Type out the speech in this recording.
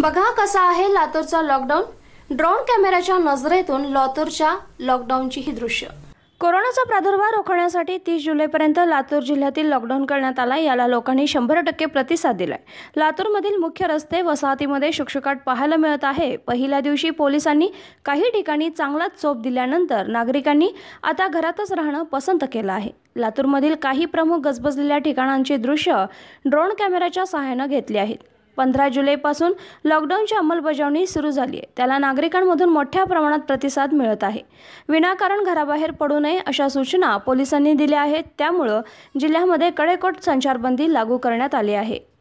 बघा कसा आहे लातूरचा लॉकडाऊन ड्रोन कॅमेऱ्याच्या नजरेतून लातूरच्या लॉकडाऊनची ही दृश्य कोरोनाचा प्रादुर्भाव रोखण्यासाठी तीस जुलैपर्यंत लातूर जिल्ह्यातील लॉकडाऊन करण्यात आला याला लोकांनी शंभर टक्के प्रतिसाद दिलाय लातूरमधील मुख्य रस्ते वसाहतीमध्ये शुकशुकाट पाहायला मिळत आहे पहिल्या दिवशी पोलिसांनी काही ठिकाणी चांगलाच चोप दिल्यानंतर नागरिकांनी आता घरातच राहणं पसंत केलं आहे लातूरमधील काही प्रमुख गजबजलेल्या ठिकाणांची दृश्य ड्रोन कॅमेऱ्याच्या सहाय्यानं घेतली आहेत पंधरा जुलैपासून लॉकडाऊनची अंमलबजावणी सुरू झाली आहे त्याला नागरिकांमधून मोठ्या प्रमाणात प्रतिसाद मिळत आहे विनाकारण घराबाहेर पडू नये अशा सूचना पोलिसांनी दिल्या आहेत त्यामुळं जिल्ह्यामध्ये कडेकोट संचारबंदी लागू करण्यात आली आहे